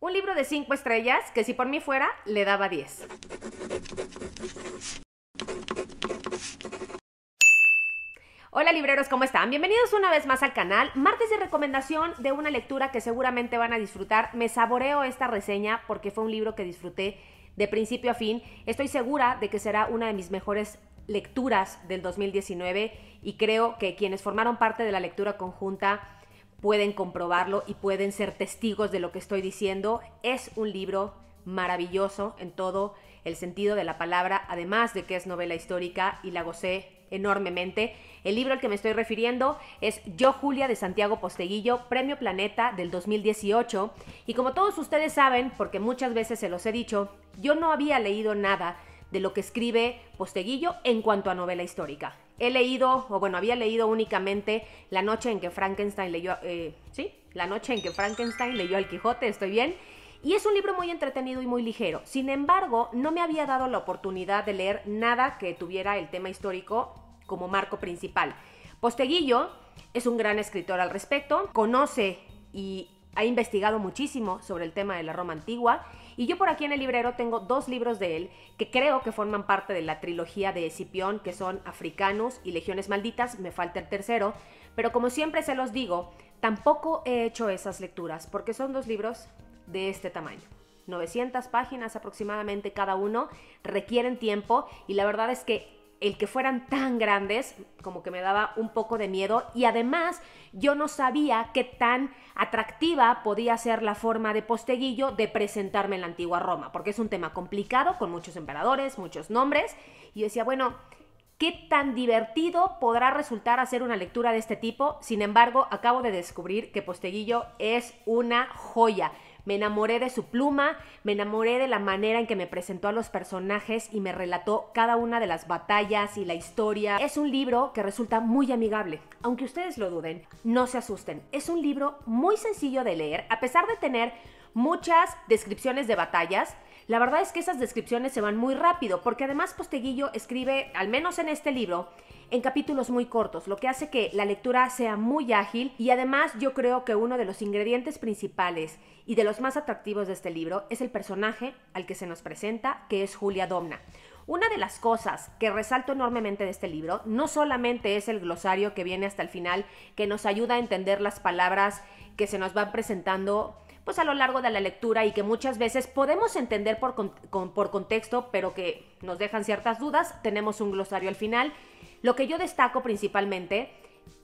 Un libro de 5 estrellas que si por mí fuera le daba 10. Hola libreros, ¿cómo están? Bienvenidos una vez más al canal. Martes de recomendación de una lectura que seguramente van a disfrutar. Me saboreo esta reseña porque fue un libro que disfruté de principio a fin. Estoy segura de que será una de mis mejores lecturas del 2019 y creo que quienes formaron parte de la lectura conjunta pueden comprobarlo y pueden ser testigos de lo que estoy diciendo. Es un libro maravilloso en todo el sentido de la palabra, además de que es novela histórica y la gocé enormemente. El libro al que me estoy refiriendo es Yo Julia de Santiago Posteguillo, Premio Planeta del 2018. Y como todos ustedes saben, porque muchas veces se los he dicho, yo no había leído nada de lo que escribe Posteguillo en cuanto a novela histórica he leído, o bueno, había leído únicamente La noche en que Frankenstein leyó, eh, sí, La noche en que Frankenstein leyó al Quijote, ¿estoy bien? Y es un libro muy entretenido y muy ligero. Sin embargo, no me había dado la oportunidad de leer nada que tuviera el tema histórico como marco principal. Posteguillo es un gran escritor al respecto, conoce y ha investigado muchísimo sobre el tema de la Roma antigua y yo por aquí en el librero tengo dos libros de él que creo que forman parte de la trilogía de Escipión, que son Africanos y Legiones Malditas, me falta el tercero, pero como siempre se los digo, tampoco he hecho esas lecturas porque son dos libros de este tamaño. 900 páginas aproximadamente cada uno, requieren tiempo y la verdad es que el que fueran tan grandes, como que me daba un poco de miedo y además yo no sabía qué tan atractiva podía ser la forma de Posteguillo de presentarme en la antigua Roma, porque es un tema complicado, con muchos emperadores, muchos nombres, y decía, bueno, ¿qué tan divertido podrá resultar hacer una lectura de este tipo? Sin embargo, acabo de descubrir que Posteguillo es una joya. Me enamoré de su pluma, me enamoré de la manera en que me presentó a los personajes y me relató cada una de las batallas y la historia. Es un libro que resulta muy amigable. Aunque ustedes lo duden, no se asusten. Es un libro muy sencillo de leer, a pesar de tener muchas descripciones de batallas la verdad es que esas descripciones se van muy rápido, porque además Posteguillo escribe, al menos en este libro, en capítulos muy cortos, lo que hace que la lectura sea muy ágil y además yo creo que uno de los ingredientes principales y de los más atractivos de este libro es el personaje al que se nos presenta, que es Julia Domna. Una de las cosas que resalto enormemente de este libro no solamente es el glosario que viene hasta el final, que nos ayuda a entender las palabras que se nos van presentando pues a lo largo de la lectura y que muchas veces podemos entender por, por contexto, pero que nos dejan ciertas dudas, tenemos un glosario al final. Lo que yo destaco principalmente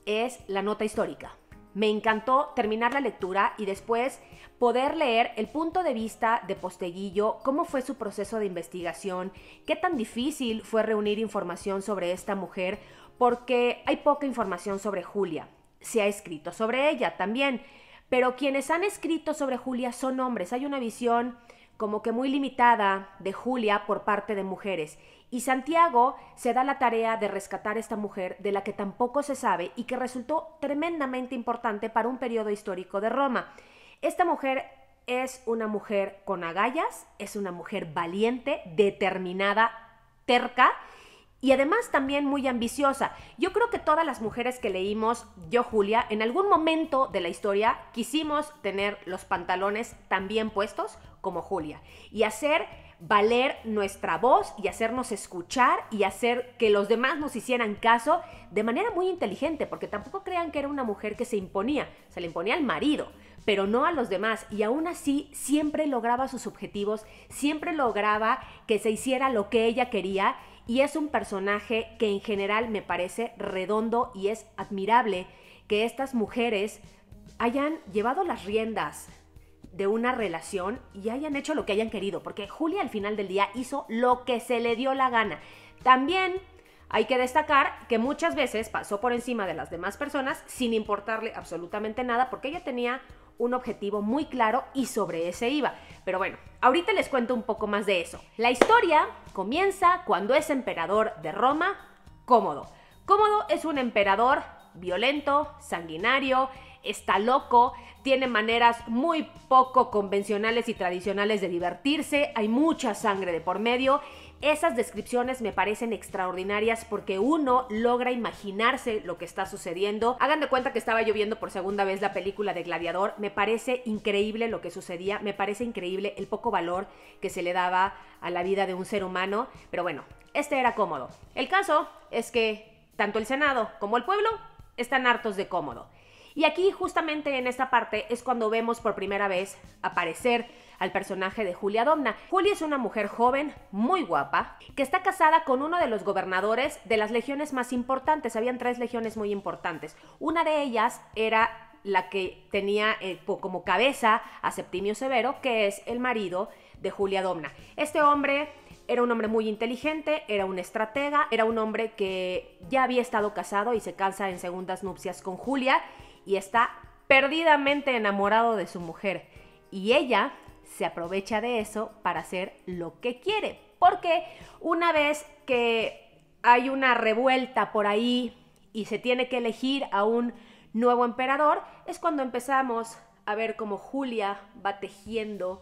es la nota histórica. Me encantó terminar la lectura y después poder leer el punto de vista de Posteguillo, cómo fue su proceso de investigación, qué tan difícil fue reunir información sobre esta mujer, porque hay poca información sobre Julia. Se ha escrito sobre ella también, pero quienes han escrito sobre Julia son hombres. Hay una visión como que muy limitada de Julia por parte de mujeres. Y Santiago se da la tarea de rescatar a esta mujer de la que tampoco se sabe y que resultó tremendamente importante para un periodo histórico de Roma. Esta mujer es una mujer con agallas, es una mujer valiente, determinada, terca y además también muy ambiciosa. Yo creo que todas las mujeres que leímos Yo Julia, en algún momento de la historia quisimos tener los pantalones también puestos como Julia y hacer valer nuestra voz y hacernos escuchar y hacer que los demás nos hicieran caso de manera muy inteligente, porque tampoco crean que era una mujer que se imponía, se le imponía al marido, pero no a los demás. Y aún así siempre lograba sus objetivos, siempre lograba que se hiciera lo que ella quería y es un personaje que en general me parece redondo y es admirable que estas mujeres hayan llevado las riendas de una relación y hayan hecho lo que hayan querido, porque Julia al final del día hizo lo que se le dio la gana. También hay que destacar que muchas veces pasó por encima de las demás personas sin importarle absolutamente nada, porque ella tenía un objetivo muy claro y sobre ese iba. Pero bueno, ahorita les cuento un poco más de eso. La historia comienza cuando es emperador de Roma, Cómodo. Cómodo es un emperador violento, sanguinario, está loco, tiene maneras muy poco convencionales y tradicionales de divertirse, hay mucha sangre de por medio. Esas descripciones me parecen extraordinarias porque uno logra imaginarse lo que está sucediendo. Hagan de cuenta que estaba yo viendo por segunda vez la película de Gladiador. Me parece increíble lo que sucedía, me parece increíble el poco valor que se le daba a la vida de un ser humano. Pero bueno, este era cómodo. El caso es que tanto el Senado como el pueblo están hartos de cómodo. Y aquí justamente en esta parte es cuando vemos por primera vez aparecer al personaje de Julia Domna. Julia es una mujer joven, muy guapa, que está casada con uno de los gobernadores de las legiones más importantes. Habían tres legiones muy importantes. Una de ellas era la que tenía eh, como cabeza a Septimio Severo, que es el marido de Julia Domna. Este hombre era un hombre muy inteligente, era un estratega, era un hombre que ya había estado casado y se casa en segundas nupcias con Julia y está perdidamente enamorado de su mujer. Y ella se aprovecha de eso para hacer lo que quiere. Porque una vez que hay una revuelta por ahí y se tiene que elegir a un nuevo emperador, es cuando empezamos a ver cómo Julia va tejiendo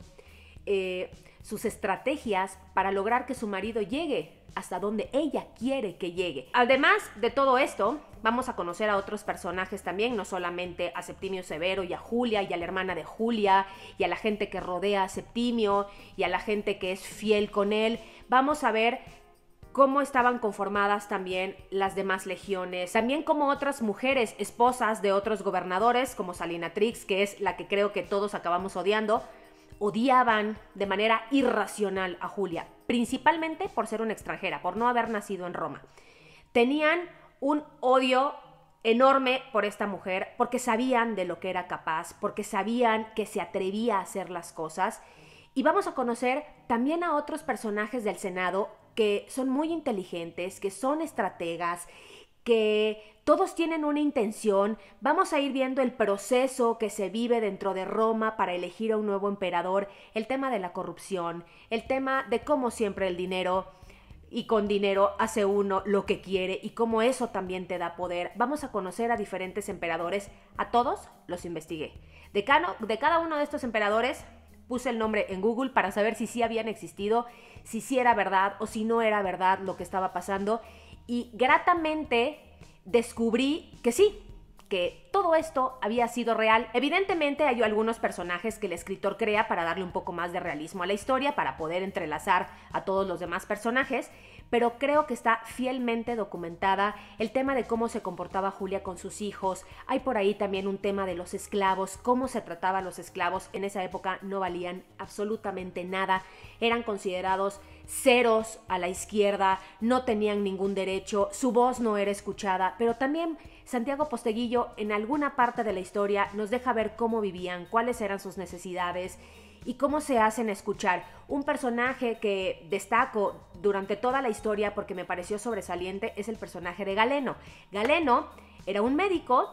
eh, sus estrategias para lograr que su marido llegue hasta donde ella quiere que llegue. Además de todo esto, vamos a conocer a otros personajes también, no solamente a Septimio Severo y a Julia y a la hermana de Julia y a la gente que rodea a Septimio y a la gente que es fiel con él. Vamos a ver cómo estaban conformadas también las demás legiones, también como otras mujeres, esposas de otros gobernadores, como Salinatrix, que es la que creo que todos acabamos odiando, odiaban de manera irracional a Julia, principalmente por ser una extranjera, por no haber nacido en Roma. Tenían un odio enorme por esta mujer porque sabían de lo que era capaz, porque sabían que se atrevía a hacer las cosas. Y vamos a conocer también a otros personajes del Senado que son muy inteligentes, que son estrategas, que todos tienen una intención, vamos a ir viendo el proceso que se vive dentro de Roma para elegir a un nuevo emperador, el tema de la corrupción, el tema de cómo siempre el dinero y con dinero hace uno lo que quiere y cómo eso también te da poder. Vamos a conocer a diferentes emperadores, a todos los investigué. De, de cada uno de estos emperadores puse el nombre en Google para saber si sí habían existido, si sí era verdad o si no era verdad lo que estaba pasando y gratamente descubrí que sí, que todo esto había sido real. Evidentemente hay algunos personajes que el escritor crea para darle un poco más de realismo a la historia, para poder entrelazar a todos los demás personajes, pero creo que está fielmente documentada el tema de cómo se comportaba Julia con sus hijos. Hay por ahí también un tema de los esclavos, cómo se trataba a los esclavos. En esa época no valían absolutamente nada, eran considerados ceros a la izquierda, no tenían ningún derecho, su voz no era escuchada, pero también Santiago Posteguillo en alguna parte de la historia nos deja ver cómo vivían, cuáles eran sus necesidades y cómo se hacen escuchar. Un personaje que destaco durante toda la historia porque me pareció sobresaliente es el personaje de Galeno. Galeno era un médico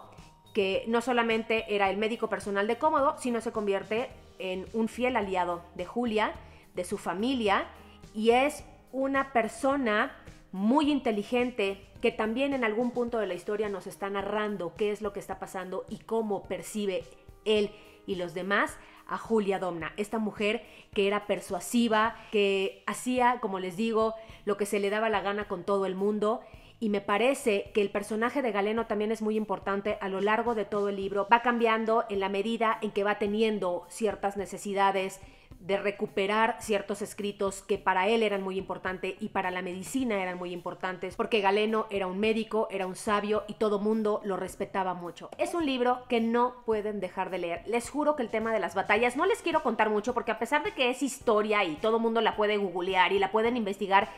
que no solamente era el médico personal de Cómodo, sino se convierte en un fiel aliado de Julia, de su familia y es una persona muy inteligente que también en algún punto de la historia nos está narrando qué es lo que está pasando y cómo percibe él y los demás a Julia Domna, esta mujer que era persuasiva, que hacía, como les digo, lo que se le daba la gana con todo el mundo. Y me parece que el personaje de Galeno también es muy importante a lo largo de todo el libro. Va cambiando en la medida en que va teniendo ciertas necesidades, de recuperar ciertos escritos que para él eran muy importantes y para la medicina eran muy importantes, porque Galeno era un médico, era un sabio y todo mundo lo respetaba mucho. Es un libro que no pueden dejar de leer. Les juro que el tema de las batallas no les quiero contar mucho porque a pesar de que es historia y todo mundo la puede googlear y la pueden investigar,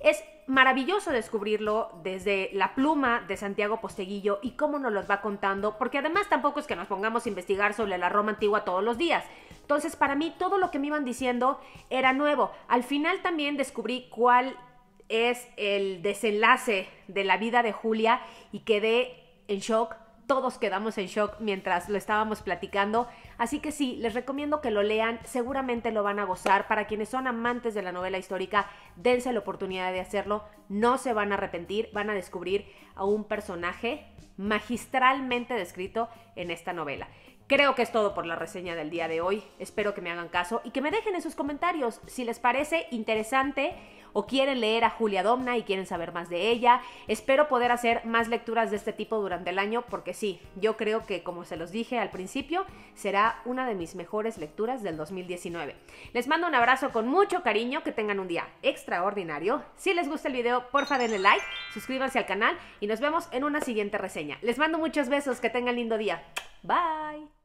es maravilloso descubrirlo desde la pluma de Santiago Posteguillo y cómo nos los va contando, porque además tampoco es que nos pongamos a investigar sobre la Roma antigua todos los días. Entonces, para mí todo lo que me iban diciendo era nuevo. Al final también descubrí cuál es el desenlace de la vida de Julia y quedé en shock todos quedamos en shock mientras lo estábamos platicando. Así que sí, les recomiendo que lo lean, seguramente lo van a gozar. Para quienes son amantes de la novela histórica, dense la oportunidad de hacerlo, no se van a arrepentir, van a descubrir a un personaje magistralmente descrito en esta novela. Creo que es todo por la reseña del día de hoy. Espero que me hagan caso y que me dejen en sus comentarios si les parece interesante o quieren leer a Julia Domna y quieren saber más de ella. Espero poder hacer más lecturas de este tipo durante el año porque sí, yo creo que como se los dije al principio, será una de mis mejores lecturas del 2019. Les mando un abrazo con mucho cariño, que tengan un día extraordinario. Si les gusta el video, porfa denle like, suscríbanse al canal y nos vemos en una siguiente reseña. Les mando muchos besos, que tengan lindo día. Bye.